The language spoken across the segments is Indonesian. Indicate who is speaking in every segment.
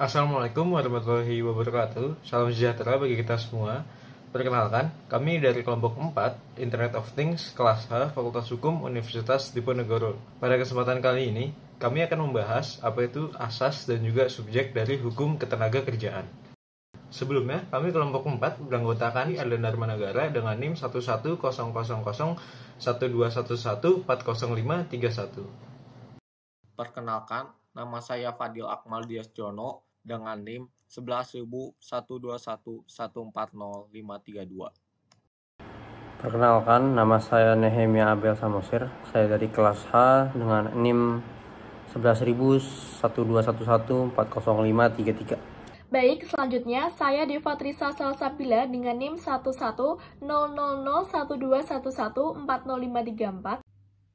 Speaker 1: Assalamualaikum warahmatullahi wabarakatuh Salam sejahtera bagi kita semua Perkenalkan, kami dari kelompok 4 Internet of Things kelas H Fakultas Hukum Universitas Diponegoro Pada kesempatan kali ini, kami akan membahas apa itu asas dan juga subjek dari hukum ketenaga kerjaan Sebelumnya, kami kelompok 4 beranggotakan Erlen Negara dengan NIM 110001211405331.
Speaker 2: Perkenalkan, nama saya Fadil Akmal Jono, dengan NIM 11.121.140.532.
Speaker 3: Perkenalkan, nama saya Nehemia Abel Samosir. Saya dari kelas H dengan NIM 11.121140533.
Speaker 4: Baik, selanjutnya saya Deva Trisa Salsabila dengan NIM 11000121140534.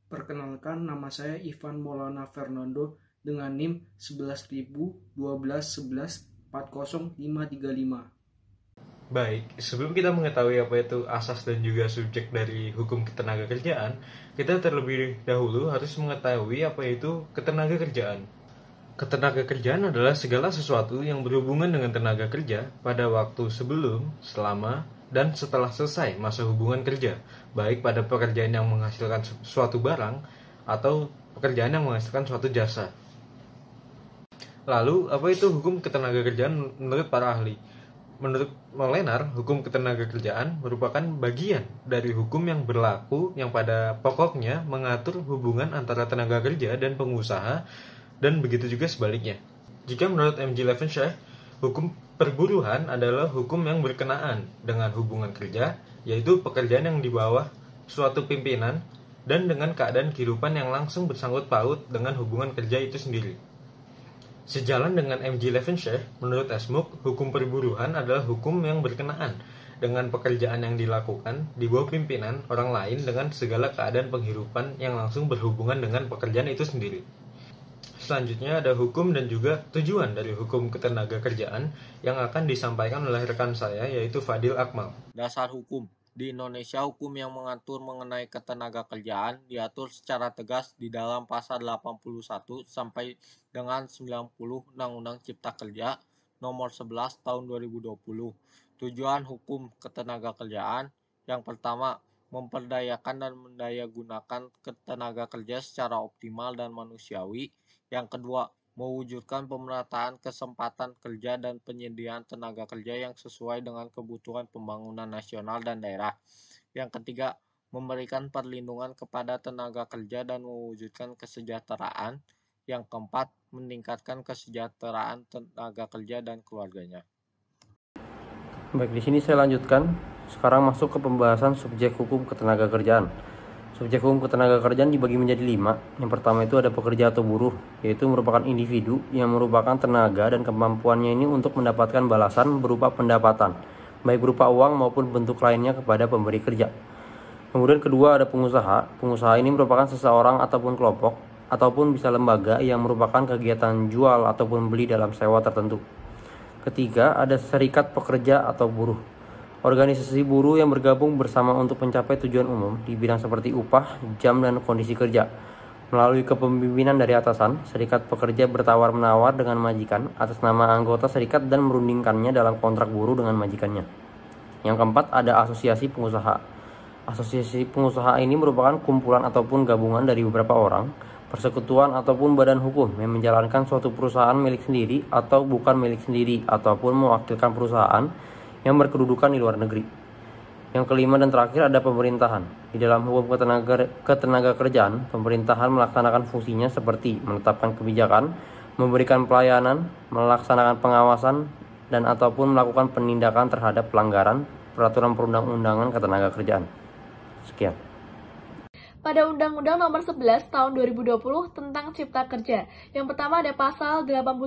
Speaker 5: Perkenalkan, nama saya Ivan Molana Fernando dengan NIM 11.012.11.40535.
Speaker 1: Baik, sebelum kita mengetahui apa itu asas dan juga subjek dari hukum ketenaga kerjaan, kita terlebih dahulu harus mengetahui apa itu ketenaga kerjaan. Ketenaga kerjaan adalah segala sesuatu yang berhubungan dengan tenaga kerja pada waktu sebelum, selama, dan setelah selesai masa hubungan kerja, baik pada pekerjaan yang menghasilkan suatu barang atau pekerjaan yang menghasilkan suatu jasa. Lalu apa itu hukum ketenaga kerjaan menurut para ahli? Menurut Molenar, hukum ketenaga kerjaan merupakan bagian dari hukum yang berlaku yang pada pokoknya mengatur hubungan antara tenaga kerja dan pengusaha dan begitu juga sebaliknya. Jika menurut MG Levenshire, hukum perburuhan adalah hukum yang berkenaan dengan hubungan kerja, yaitu pekerjaan yang di bawah suatu pimpinan dan dengan keadaan kehidupan yang langsung bersangkut paut dengan hubungan kerja itu sendiri. Sejalan dengan MG Levenshire, menurut Esmuk, hukum perburuhan adalah hukum yang berkenaan dengan pekerjaan yang dilakukan di bawah pimpinan orang lain dengan segala keadaan penghirupan yang langsung berhubungan dengan pekerjaan itu sendiri. Selanjutnya ada hukum dan juga tujuan dari hukum ketenaga kerjaan yang akan disampaikan oleh rekan saya yaitu Fadil Akmal.
Speaker 2: Dasar hukum di Indonesia, hukum yang mengatur mengenai ketenaga kerjaan diatur secara tegas di dalam pasal 81 sampai dengan 90 Undang-Undang Cipta Kerja nomor 11 tahun 2020. Tujuan hukum ketenaga kerjaan yang pertama, memperdayakan dan mendayagunakan ketenaga kerja secara optimal dan manusiawi. Yang kedua, mewujudkan pemerataan kesempatan kerja dan penyediaan tenaga kerja yang sesuai dengan kebutuhan pembangunan nasional dan daerah. Yang ketiga, memberikan perlindungan kepada tenaga kerja dan mewujudkan kesejahteraan. Yang keempat, meningkatkan kesejahteraan tenaga kerja dan keluarganya.
Speaker 3: Baik, di sini saya lanjutkan. Sekarang masuk ke pembahasan subjek hukum ketenaga kerjaan. Subjek hukum ketenaga kerjaan dibagi menjadi lima. Yang pertama itu ada pekerja atau buruh, yaitu merupakan individu yang merupakan tenaga dan kemampuannya ini untuk mendapatkan balasan berupa pendapatan, baik berupa uang maupun bentuk lainnya kepada pemberi kerja. Kemudian kedua ada pengusaha. Pengusaha ini merupakan seseorang ataupun kelompok ataupun bisa lembaga yang merupakan kegiatan jual ataupun beli dalam sewa tertentu. Ketiga ada serikat pekerja atau buruh. Organisasi buruh yang bergabung bersama untuk mencapai tujuan umum di bidang seperti upah, jam, dan kondisi kerja. Melalui kepemimpinan dari atasan, serikat pekerja bertawar-menawar dengan majikan atas nama anggota serikat dan merundingkannya dalam kontrak buruh dengan majikannya. Yang keempat, ada asosiasi pengusaha. Asosiasi pengusaha ini merupakan kumpulan ataupun gabungan dari beberapa orang, persekutuan ataupun badan hukum yang menjalankan suatu perusahaan milik sendiri atau bukan milik sendiri ataupun mewakilkan perusahaan yang berkedudukan di luar negeri. Yang kelima dan terakhir ada pemerintahan. Di dalam hukum ketenaga, ketenaga kerjaan, pemerintahan melaksanakan fungsinya seperti menetapkan kebijakan, memberikan pelayanan, melaksanakan pengawasan, dan ataupun melakukan penindakan terhadap pelanggaran peraturan perundang-undangan ketenaga kerjaan. Sekian
Speaker 4: pada Undang-Undang Nomor 11 Tahun 2020 tentang Cipta Kerja. Yang pertama ada pasal 88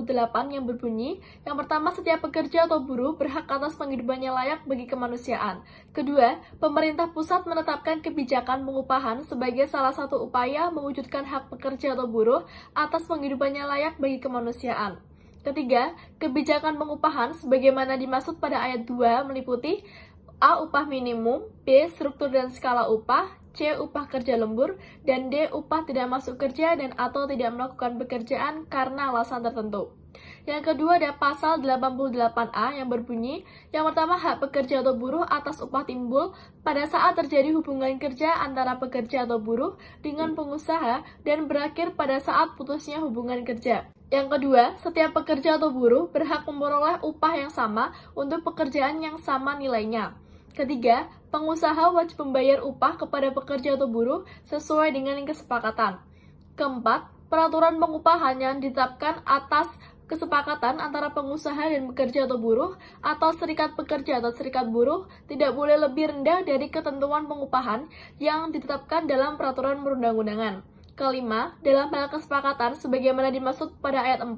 Speaker 4: yang berbunyi, yang pertama setiap pekerja atau buruh berhak atas penghidupannya layak bagi kemanusiaan. Kedua, pemerintah pusat menetapkan kebijakan pengupahan sebagai salah satu upaya mewujudkan hak pekerja atau buruh atas penghidupannya layak bagi kemanusiaan. Ketiga, kebijakan pengupahan sebagaimana dimaksud pada ayat 2 meliputi A. Upah minimum B. Struktur dan skala upah C. Upah kerja lembur, dan D. Upah tidak masuk kerja dan atau tidak melakukan pekerjaan karena alasan tertentu. Yang kedua ada pasal 88A yang berbunyi, yang pertama hak pekerja atau buruh atas upah timbul pada saat terjadi hubungan kerja antara pekerja atau buruh dengan pengusaha dan berakhir pada saat putusnya hubungan kerja. Yang kedua, setiap pekerja atau buruh berhak memperoleh upah yang sama untuk pekerjaan yang sama nilainya. Ketiga, pengusaha wajib membayar upah kepada pekerja atau buruh sesuai dengan kesepakatan. Keempat, peraturan pengupahan yang ditetapkan atas kesepakatan antara pengusaha dan pekerja atau buruh atau serikat pekerja atau serikat buruh tidak boleh lebih rendah dari ketentuan pengupahan yang ditetapkan dalam peraturan perundang-undangan. Kelima, dalam hal kesepakatan sebagaimana dimaksud pada ayat 4,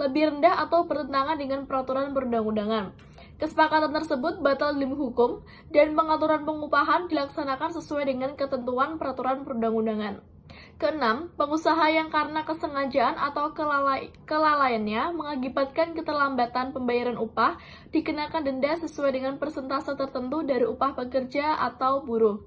Speaker 4: lebih rendah atau bertentangan dengan peraturan perundang-undangan. Kesepakatan tersebut batal demi hukum dan pengaturan pengupahan dilaksanakan sesuai dengan ketentuan peraturan perundang-undangan. Keenam, pengusaha yang karena kesengajaan atau kelalai kelalaiannya mengakibatkan keterlambatan pembayaran upah dikenakan denda sesuai dengan persentase tertentu dari upah pekerja atau buruh.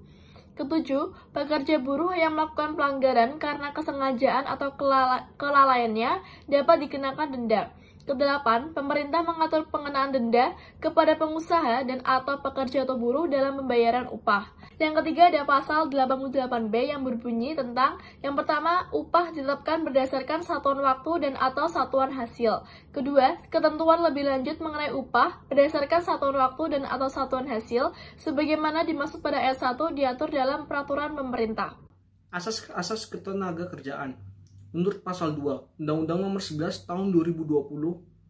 Speaker 4: Ketujuh, pekerja buruh yang melakukan pelanggaran karena kesengajaan atau kelala kelalaiannya dapat dikenakan denda Kedelapan, pemerintah mengatur pengenaan denda kepada pengusaha dan atau pekerja atau buruh dalam pembayaran upah. Yang ketiga ada pasal 88B yang berbunyi tentang yang pertama, upah ditetapkan berdasarkan satuan waktu dan atau satuan hasil. Kedua, ketentuan lebih lanjut mengenai upah berdasarkan satuan waktu dan atau satuan hasil sebagaimana dimaksud pada ayat 1 diatur dalam peraturan pemerintah.
Speaker 5: Asas asas ketenaga kerjaan Menurut pasal 2 Undang-Undang Nomor 11 Tahun 2020,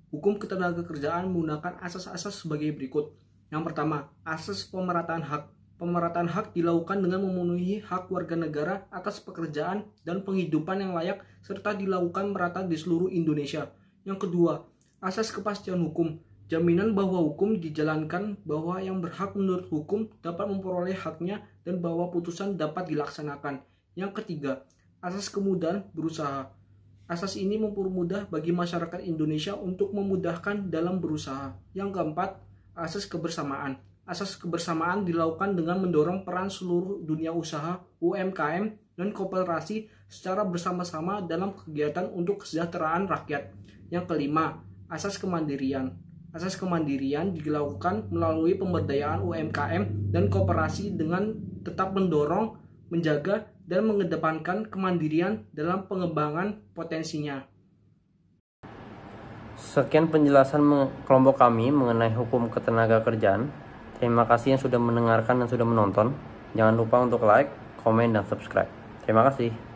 Speaker 5: hukum ketenaga kerjaan menggunakan asas-asas sebagai berikut. Yang pertama, asas pemerataan hak. Pemerataan hak dilakukan dengan memenuhi hak warga negara atas pekerjaan dan penghidupan yang layak serta dilakukan merata di seluruh Indonesia. Yang kedua, asas kepastian hukum. Jaminan bahwa hukum dijalankan, bahwa yang berhak menurut hukum dapat memperoleh haknya, dan bahwa putusan dapat dilaksanakan. Yang ketiga, Asas kemudahan berusaha. Asas ini mempermudah bagi masyarakat Indonesia untuk memudahkan dalam berusaha. Yang keempat, asas kebersamaan. Asas kebersamaan dilakukan dengan mendorong peran seluruh dunia usaha, UMKM, dan kooperasi secara bersama-sama dalam kegiatan untuk kesejahteraan rakyat. Yang kelima, asas kemandirian. Asas kemandirian dilakukan melalui pemberdayaan UMKM dan kooperasi dengan tetap mendorong, menjaga, dan mengedepankan kemandirian dalam pengembangan potensinya.
Speaker 3: Sekian penjelasan kelompok kami mengenai hukum ketenaga kerjaan. Terima kasih yang sudah mendengarkan dan sudah menonton. Jangan lupa untuk like, komen, dan subscribe. Terima kasih.